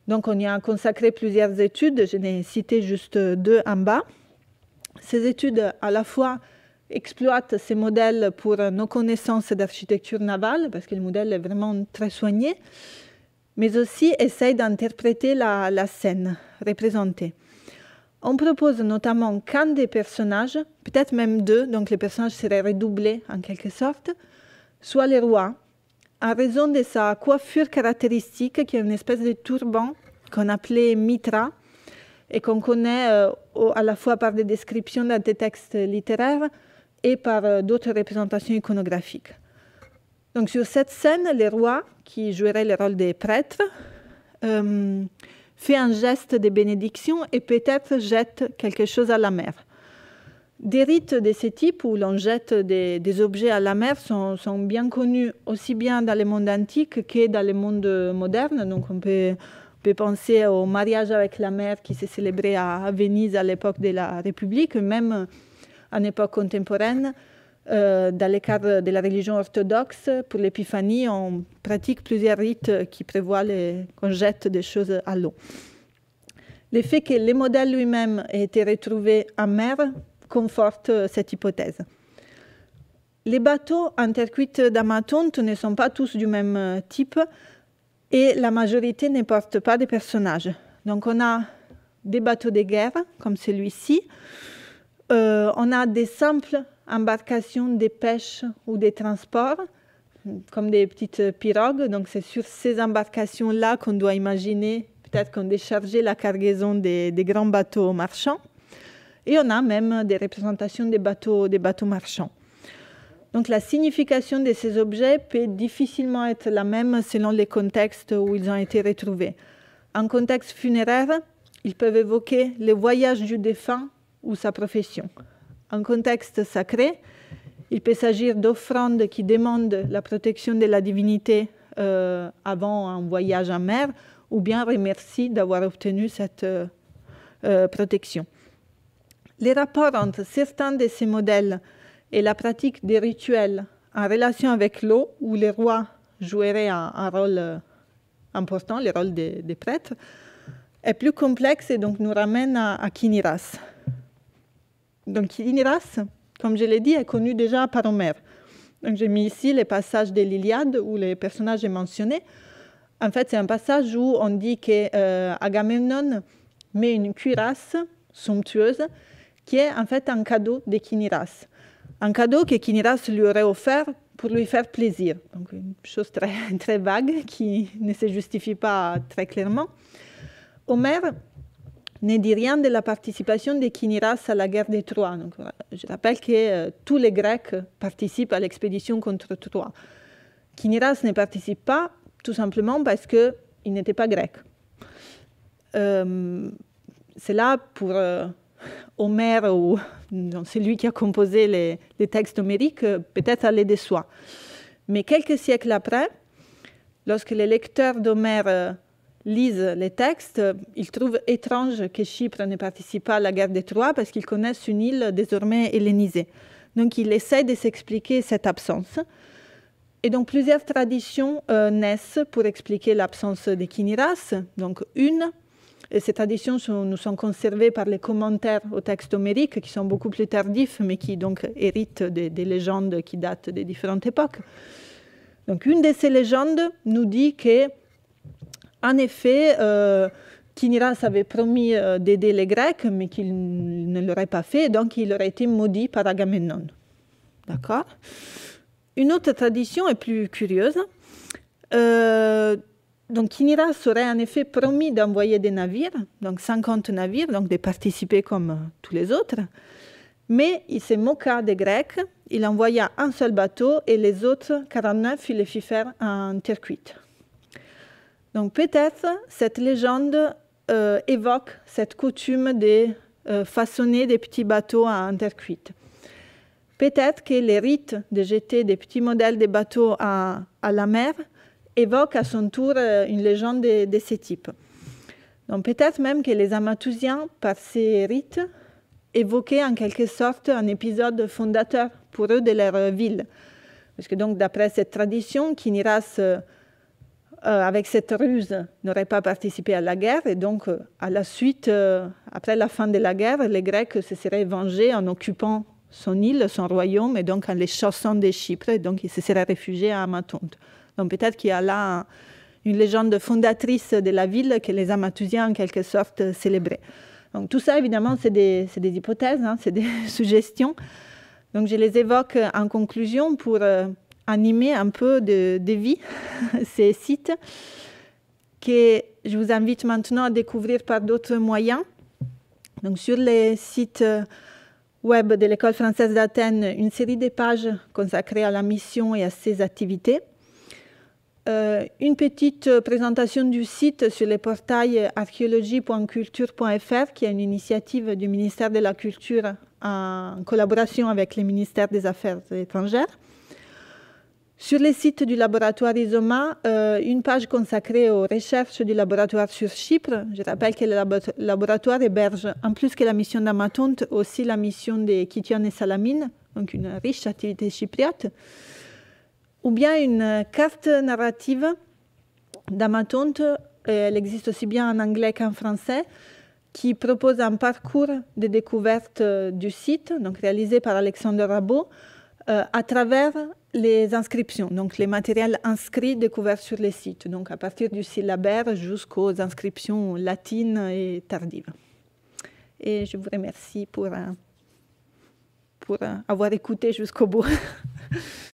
B: Donc on y a consacré plusieurs études, je n'ai cité juste deux en bas. Ces études à la fois exploite ces modèles pour nos connaissances d'architecture navale, parce que le modèle est vraiment très soigné, mais aussi essaye d'interpréter la, scène représentée. On propose notamment qu'un des personnages, peut-être même deux, donc les personnages seraient redoublés en quelque sorte, soit le roi, à raison de sa coiffure caractéristique, qui est une espèce de turban qu'on appelait mitra, et qu'on connaît euh, à la fois par des descriptions dans des textes littéraires, et par euh, d'autres représentations iconographiques. Donc sur cette scène, les rois, qui joueraient le rôle des prêtres, euh, fait un geste de bénédiction et peut-être jette quelque chose à la mer. Des rites de ce type où l'on jette des, objets à la mer sont, bien connus aussi bien dans le monde antique que dans le monde moderne. Donc on peut, on peut penser au mariage avec la mer qui s'est célébré à, Venise à l'époque de la République, même en époque contemporaine. Euh, dans l'écart de la religion orthodoxe, pour l'épiphanie, on pratique plusieurs rites qui prévoient qu'on jette des choses à l'eau. Le fait que les modèles lui-même ait été retrouvé en mer conforte cette hypothèse. Les bateaux en terre cuite ne sont pas tous du même type et la majorité ne porte pas de personnages. Donc on a des bateaux de guerre comme celui-ci, euh, on a des simples embarcations de pêche ou de transport, comme des petites pirogues. Donc c'est sur ces embarcations-là qu'on doit imaginer peut-être qu'on déchargeait la cargaison des, des, grands bateaux marchands. Et on a même des représentations des bateaux, des bateaux marchands. Donc la signification de ces objets peut difficilement être la même selon les contextes où ils ont été retrouvés. En contexte funéraire, ils peuvent évoquer le voyage du défunt ou sa profession. En contexte sacré, il peut s'agir d'offrandes qui demandent la protection de la divinité euh, avant un voyage en mer ou bien remercie d'avoir obtenu cette euh, euh, protection. Les rapports entre certains de ces modèles et la pratique des rituels en relation avec l'eau, où les rois joueraient un, rôle important, le rôle des, prêtres, est plus complexe et donc nous ramène à, à Kiniras. Donc Iniras, comme je l'ai dit, est connu déjà par Homère. Donc j'ai mis ici les passages de l'Iliade où les personnages est mentionnés. En fait, c'est un passage où on dit qu'Agamemnon euh, met une cuirasse somptueuse qui est en fait un cadeau de Kiniras. Un cadeau que Kiniras lui aurait offert pour lui faire plaisir. Donc une chose très, très vague qui ne se justifie pas très clairement. Homère ne dit rien de la participation des Kiniras à la guerre de Troie. Donc, je rappelle que euh, tous les Grecs participent à l'expédition contre Troie. Kiniras ne participe pas tout simplement parce qu'il n'était pas grec. Euh, c'est là pour euh, Homère ou lui qui a composé les, textes homériques, euh, peut-être aller de soi. Mais quelques siècles après, lorsque les lecteurs d'Homère lisent les textes, ils trouvent étrange que Chypre ne participe pas à la guerre des Troie parce qu'ils connaissent une île désormais hellénisée. Donc ils essaient de s'expliquer cette absence. Et donc plusieurs traditions euh, naissent pour expliquer l'absence des Kiniras. Donc une, et ces traditions nous sont conservées par les commentaires aux textes homériques qui sont beaucoup plus tardifs mais qui donc héritent des, légendes qui datent des différentes époques. Donc une de ces légendes nous dit que en effet, euh, Kiniras avait promis euh, d'aider les Grecs, mais qu'il ne l'aurait pas fait, donc il aurait été maudit par Agamemnon. D'accord Une autre tradition est plus curieuse. Euh, donc Kiniras aurait en effet promis d'envoyer des navires, donc 50 navires, donc de participer comme euh, tous les autres. Mais il se moqua des Grecs, il envoya un seul bateau et les autres 49 il les fit faire en terre cuite. Donc peut-être cette légende euh, évoque cette coutume de euh, façonner des petits bateaux à terre cuite. Peut-être que les rites de jeter des petits modèles de bateaux à, la mer évoquent à son tour euh, une légende de, ce type. Donc peut-être même que les Amatousiens, par ces rites, évoquaient en quelque sorte un épisode fondateur pour eux de leur ville. Parce que donc, d'après cette tradition, Kiniras euh, avec cette ruse, n'aurait pas participé à la guerre. Et donc, euh, à la suite, euh, après la fin de la guerre, les Grecs se seraient vengés en occupant son île, son royaume, et donc en les chassant de Chypre. Et donc, ils se seraient réfugiés à Amatonte. Donc, peut-être qu'il y a là une légende fondatrice de la ville que les Amatusiens, en quelque sorte, célébraient. Donc, tout ça, évidemment, c'est des, hypothèses, c'est des hein, suggestions. Donc, je les évoque en conclusion pour animer un peu de, vie ces sites que je vous invite maintenant à découvrir par d'autres moyens. Donc sur les sites euh, web de l'École française d'Athènes, une série de pages consacrées à la mission et à ses activités. Euh, une petite présentation du site sur le portail archéologie.culture.fr, qui est une initiative du ministère de la Culture en collaboration avec le ministère des Affaires étrangères. Sur les sites du laboratoire Isoma, euh, une page consacrée aux recherches du laboratoire sur Chypre. Je rappelle que le laboratoire héberge, en plus que la mission d'Amatonte, aussi la mission des Kitian et Salamine, donc une riche activité chypriote, ou bien une carte narrative d'Amatonte. Elle existe aussi bien en anglais qu'en français qui propose un parcours de découverte euh, du site, donc réalisé par Alexandre Rabot, euh, à travers les inscriptions, donc les matériels inscrits découverts sur les sites, donc à partir du syllabaire jusqu'aux inscriptions latines et tardives. Et je vous remercie pour, euh, pour euh, avoir écouté jusqu'au bout.